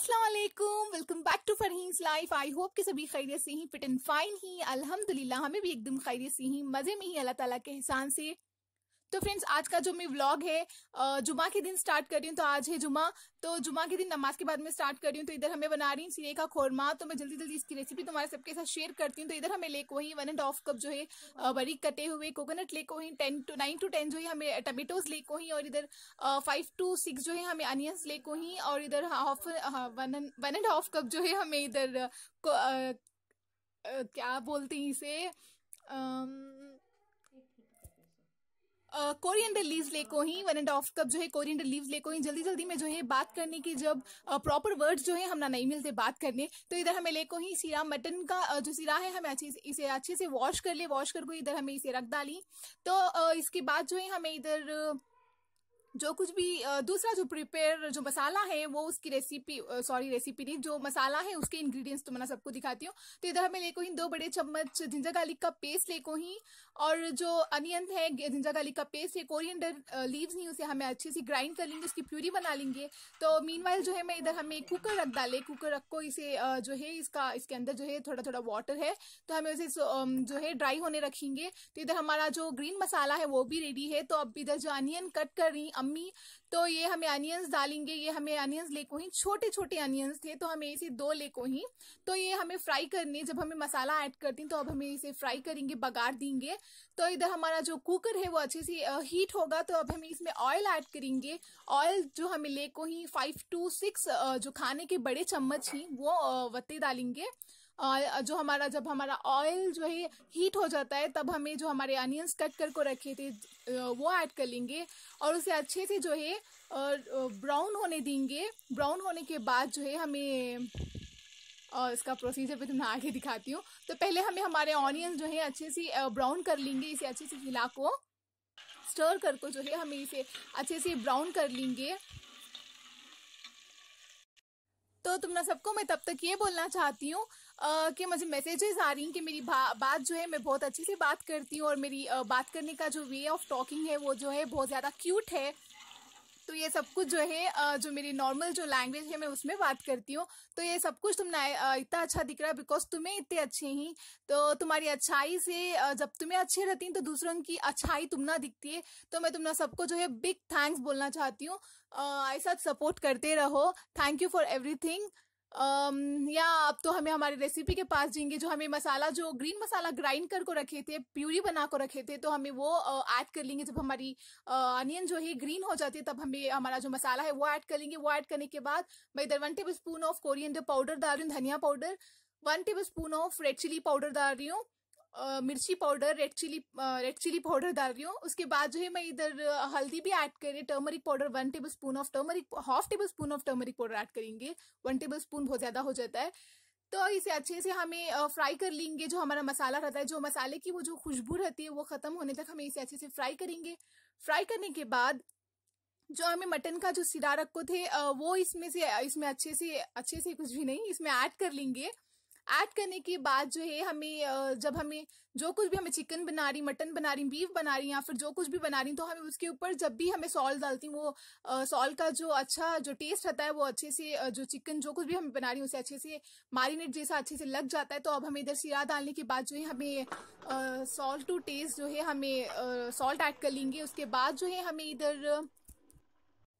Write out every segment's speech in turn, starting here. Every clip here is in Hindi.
Aslam welcome back to Farheez life I hope कि सभी खैरियत से ही फिट एंड फाइन ही अल्हम्दुलिल्लाह हमें भी एकदम खैरियत से ही मजे में ही अल्लाह ताला के एहसान से तो फ्रेंड्स आज का जो मैं व्लॉग है जुमा के दिन स्टार्ट कर रही हूँ तो आज है जुमा तो जुमा के दिन नमाज के बाद मैं स्टार्ट कर रही हूँ तो इधर हमें बना रही हूँ सीरे का खोरमा तो मैं जल्दी जल्दी इसकी रेसिपी तुम्हारे सबके साथ शेयर करती हूँ तो इधर हमें लेक वही वन एंड हाफ कप जो है बड़ी कटे हुए कोकोनट लेक वही ten to nine to ten जो है हमें टमेटोज लेक वही और इधर फाइव टू सिक्स जो है हमें अनियंस लेक वही और इधर half one and half cup जो है हमें इधर क्या बोलते हैं इसे कोरिएंडर लीव्स लेको ही वन एंड ऑफ कप जो है कोरिएंडर लीव्स लेको ही जल्दी जल्दी में जो है बात करने की जब प्रॉपर वर्ड्स जो है हम ना नहीं मिलते बात करने तो इधर हमें लेको ही सीरा मटन का जो सीरा है हमें अच्छे से इसे अच्छे से वॉश कर ले वॉश करके इधर हमें इसे रख डाली तो इसके बाद जो है हमें इधर जो कुछ भी दूसरा जो प्रिपेयर जो मसाला है वो उसकी रेसिपी सॉरी रेसिपी नहीं जो मसाला है उसके इंग्रेडिएंट्स तो मैं सबको दिखाती हूँ तो इधर हमें लेको ही दो बड़े चम्मच जिंजर गार्लिक का पेस्ट लेको ही और जो अनियन है जिंजर गार्लिक का पेस्ट है कोरिएंडर लीव्स नहीं उसे हमें अच्छे से ग्राइंड कर लेंगे उसकी प्यूरी बना लेंगे तो मीन जो है मैं इधर हमें कुकर रख डाले कुकर रख को इसे जो है इसका इसके अंदर जो है थोड़ा थोड़ा वाटर है तो हमें उसे जो है ड्राई होने रखेंगे तो इधर हमारा जो ग्रीन मसाला है वो भी रेडी है तो अब इधर जो अनियन कट कर रही अम्मी तो ये हमें अनियंस डालेंगे ये हमें अनियंस लेको ही छोटे छोटे अनियंस थे तो हमें इसे दो लेको ही तो ये हमें फ्राई करने जब हमें मसाला ऐड करती तो अब हमें इसे फ्राई करेंगे बगाड़ देंगे तो इधर हमारा जो कुकर है वो अच्छे से हीट होगा तो अब हमें इसमें ऑयल ऐड करेंगे ऑयल जो हमें लेको ही फाइव टू सिक्स जो खाने के बड़े चम्मच ही वो वत्ते डालेंगे जो हमारा जब हमारा ऑयल जो है हीट हो जाता है तब हमें जो हमारे अनियंस कट कर को रखे थे वो ऐड कर लेंगे और उसे अच्छे से जो है ब्राउन होने देंगे ब्राउन होने के बाद जो है हमें और इसका प्रोसीजर भी तुम्हें आगे दिखाती हूँ तो पहले हमें हमारे ऑनियन जो है अच्छे से ब्राउन कर लेंगे इसे अच्छे से हिला को स्टर कर को जो है हमें इसे अच्छे से ब्राउन कर लेंगे तो तुम ना सबको मैं तब तक ये बोलना चाहती हूँ कि मुझे मैसेजेस आ रही हैं कि मेरी बा, बात जो है मैं बहुत अच्छे से बात करती हूँ और मेरी आ, बात करने का जो वे ऑफ टॉकिंग है वो जो है बहुत ज़्यादा क्यूट है तो ये सब कुछ जो है जो मेरी नॉर्मल जो लैंग्वेज है मैं उसमें बात करती हूँ तो ये सब कुछ तुम इतना अच्छा दिख रहा है बिकॉज तुम्हें इतने अच्छे ही तो तुम्हारी अच्छाई से जब तुम्हें अच्छे रहती हैं तो दूसरों की अच्छाई तुम ना दिखती है तो मैं तुम सबको जो है बिग थैंक्स बोलना चाहती हूँ ऐसा सपोर्ट करते रहो thank you for everything um, या आप तो हमें हमारी रेसिपी के पास जाएंगे जो हमें मसाला जो ग्रीन मसाला ग्राइंड कर को रखे थे प्यूरी बना को रखे थे तो हमें वो ऐड कर लेंगे जब हमारी अनियन जो है ग्रीन हो जाती है तब हमें हमारा जो मसाला है वो ऐड कर लेंगे वो ऐड करने के बाद मैं इधर one tablespoon of coriander powder डाल रही हूँ धनिया powder one tablespoon of red chilli powder डाल रही हूँ मिर्ची powder red chilli red chilli powder डाल रही हूँ उसके बाद जो है मैं इधर हल्दी भी ऐड करी turmeric powder one tablespoon of turmeric half tablespoon of turmeric powder add करेंगे वन टेबल स्पून बहुत ज्यादा हो जाता है तो इसे अच्छे से हमें फ्राई कर लेंगे जो हमारा मसाला रहता है जो मसाले की वो जो खुशबू रहती है वो खत्म होने तक हमें इसे अच्छे से फ्राई करेंगे फ्राई करने के बाद जो हमें मटन का जो सिरा रखो थे वो इसमें से इसमें अच्छे से अच्छे से कुछ भी नहीं इसमें ऐड कर लेंगे ऐड करने के बाद जो है हमें जब हमें जो कुछ भी हमें चिकन बना रही मटन बना रही बीफ बना रही या फिर जो कुछ भी बना रही तो हमें उसके ऊपर जब भी हमें सॉल्ट डालती वो सॉल्ट का जो अच्छा जो टेस्ट रहता है वो अच्छे से जो चिकन जो कुछ भी हमें बना रही उसे अच्छे से मारीनेट जैसा अच्छे से लग जाता है तो अब हमें इधर सीरा डालने के बाद जो है हमें सॉल्ट टू टेस्ट जो है हमें सॉल्ट ऐड कर लेंगे उसके बाद जो है हमें इधर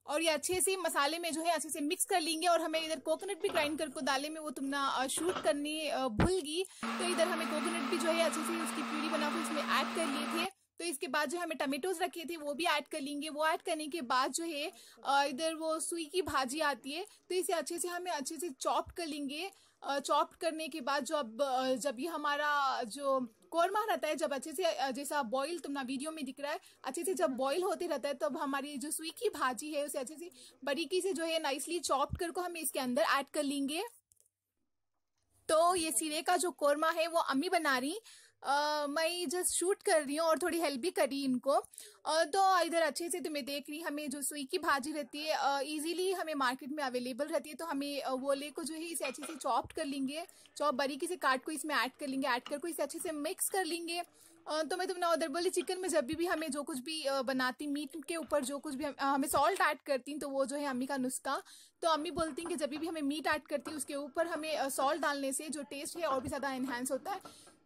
और ये अच्छे से मसाले में जो है अच्छे से मिक्स कर लेंगे और हमें इधर कोकोनट भी ग्राइंड करके डाले में वो तुमना शूट करनी भूल गई तो इधर हमें कोकोनट भी जो है अच्छे से उसकी प्यूरी बनाकर उसमें ऐड कर लिए थे तो इसके बाद जो हमें टमेटोज रखे थे वो भी ऐड कर लेंगे वो ऐड करने के बाद जो है इधर वो सुई की भाजी आती है तो इसे अच्छे से हमें अच्छे से चॉप कर लेंगे चॉप करने के बाद जो अब जब ये हमारा जो कोरमा रहता है जब अच्छे से जैसा बॉईल तुमना वीडियो में दिख रहा है अच्छे से जब बॉईल होते रहता है तब हमारी जो सुई की भाजी है उसे अच्छे से बारीकी से जो है नाइसली चॉप करके हम इसके अंदर ऐड कर लेंगे तो ये सीरे का जो कोरमा है वो अम्मी बना रही मैं जस्ट शूट कर रही हूँ और थोड़ी हेल्प भी करी इनको uh, तो इधर अच्छे से तुम्हें देख रही हमें जो सुई की भाजी रहती है इजीली uh, हमें मार्केट में अवेलेबल रहती है तो हमें वो ले को जो है इसे अच्छे से चॉप कर लेंगे चॉप बारीकी से काट को इसमें ऐड कर लेंगे ऐड कर को इसे अच्छे से मिक्स कर लेंगे तो मैं तुमने उधर बोली चिकन में जब भी हमें जो कुछ भी बनाती मीट के ऊपर जो कुछ भी हम, हमें सॉल्ट ऐड करती तो वो जो है अम्मी का नुस्खा तो अम्मी बोलती हैं कि जब भी हमें मीट ऐड करती है उसके ऊपर हमें सॉल्ट डालने से जो टेस्ट है और भी ज़्यादा एनहेंस होता है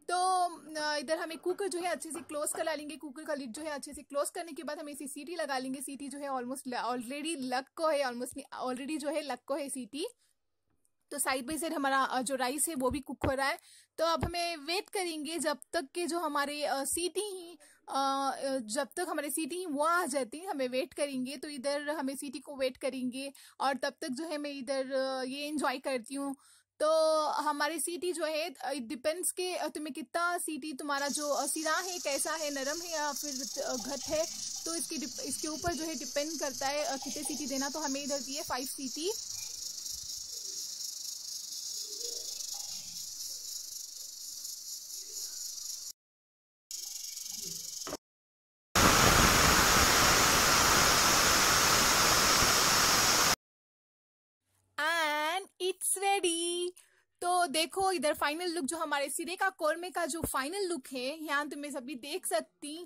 तो इधर हमें कुकर जो है अच्छे से क्लोज करा लेंगे कुकर का लिड जो है अच्छे से क्लोज करने के बाद हम इसे सीटी लगा लेंगे सीटी जो है ऑलमोस्ट ऑलरेडी लक को है ऑलमोस्ट ऑलरेडी जो है लक को है सीटी तो साइड बाई साइड हमारा जो राइस है वो भी कुक हो रहा है तो अब हमें वेट करेंगे जब तक के जो हमारे सीटी ही जब तक हमारे सीटी ही वो आ जाती है हमें वेट करेंगे तो इधर हमें सीटी को वेट करेंगे और तब तक जो है मैं इधर ये इन्जॉय करती हूँ तो हमारी सीटी जो है इट डिपेंड्स के तुम्हें कितना सीटी तुम्हारा जो सिरा है कैसा है नरम है या फिर घट है तो इसकी इसके ऊपर जो है डिपेंड करता है कितने सीटी देना तो हमें इधर दिए फाइव सीटी it's ready देखो इधर फाइनल लुक जो हमारे सिरे का कौरमे का जो फाइनल लुक है यहाँ तुम्हें तो सभी देख सकती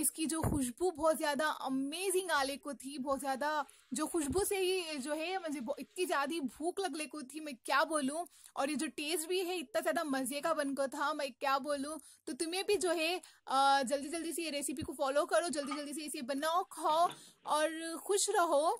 इसकी जो खुशबू बहुत ज़्यादा अमेजिंग आले को थी बहुत ज़्यादा जो खुशबू से ही जो है मुझे इतनी ज़्यादा भूख लगने को थी मैं क्या बोलूँ और ये जो टेस्ट भी है इतना ज़्यादा मज़े का बनकर था मैं क्या बोलूँ तो तुम्हें भी जो है जल्दी जल्दी से ये रेसिपी को फॉलो करो जल्दी जल्दी से इसे बनाओ खाओ और खुश रहो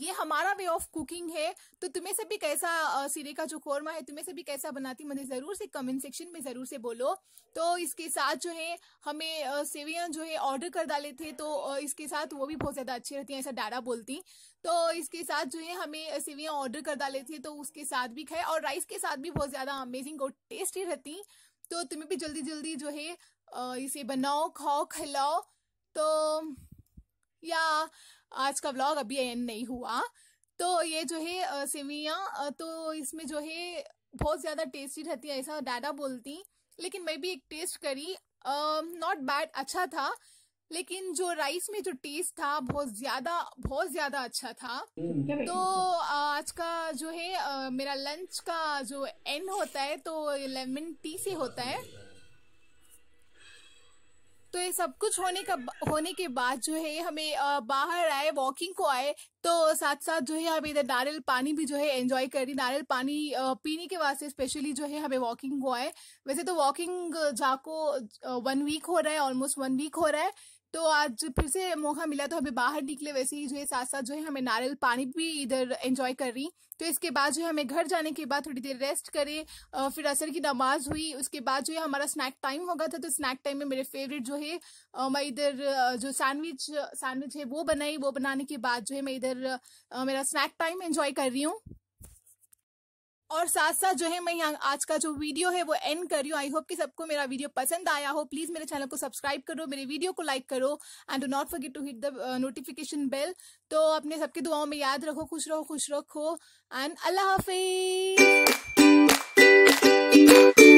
ये हमारा वे ऑफ कुकिंग है तो तुम्हें से भी कैसा सिरे का जो कौरमा है तुम्हें से भी कैसा बनाती मुझे ज़रूर से कमेंट सेक्शन में ज़रूर से बोलो तो इसके साथ जो है हमें सेवियां जो है ऑर्डर कर डाले थे तो इसके साथ वो भी बहुत ज़्यादा अच्छी रहती हैं ऐसा डाडा बोलती तो इसके साथ जो है हमें सेवियां ऑर्डर कर डाले थे तो उसके साथ भी खाए और राइस के साथ भी बहुत ज़्यादा अमेजिंग और टेस्टी रहती तो तुम्हें भी जल्दी जल्दी जो है इसे बनाओ खाओ खिलाओ तो या आज का व्लॉग अभी एंड नहीं हुआ तो ये जो है सेवियाँ तो इसमें जो है बहुत ज़्यादा टेस्टी रहती है ऐसा डाडा बोलती लेकिन मैं भी एक टेस्ट करी नॉट बैड अच्छा था लेकिन जो राइस में जो टेस्ट था बहुत ज्यादा बहुत ज्यादा अच्छा था तो आज का जो है मेरा लंच का जो एंड होता है तो लेमन टी से होता है तो ये सब कुछ होने का होने के बाद जो है हमें बाहर आए वॉकिंग को आए तो साथ साथ जो है हम इधर नारियल पानी भी जो है एंजॉय कर रही नारियल पानी पीने के वास्ते स्पेशली जो है हमें वॉकिंग को आए वैसे तो वॉकिंग जाको वन वीक हो रहा है ऑलमोस्ट वन वीक हो रहा है तो आज फिर से मौका मिला तो हमें बाहर निकले वैसे ही जो है साथ साथ जो है हमें नारियल पानी भी इधर एंजॉय कर रही तो इसके बाद जो है हमें घर जाने के बाद थोड़ी देर रेस्ट करें फिर असर की नमाज हुई उसके बाद जो है हमारा स्नैक टाइम होगा था तो स्नैक टाइम में मेरे फेवरेट जो है मैं इधर जो सैंडविच सैंडविच है वो बनाई वो बनाने के बाद जो है मैं इधर मेरा स्नैक टाइम एंजॉय कर रही हूँ और साथ साथ जो है मैं यहाँ आज का जो वीडियो है वो एंड कर रही हूँ आई होप कि सबको मेरा वीडियो पसंद आया हो प्लीज मेरे चैनल को सब्सक्राइब करो मेरे वीडियो को लाइक करो and do not forget to hit the notification bell तो अपने सबके दुआओं में याद रखो खुश रहो खुश रखो एंड अल्लाह हाफिज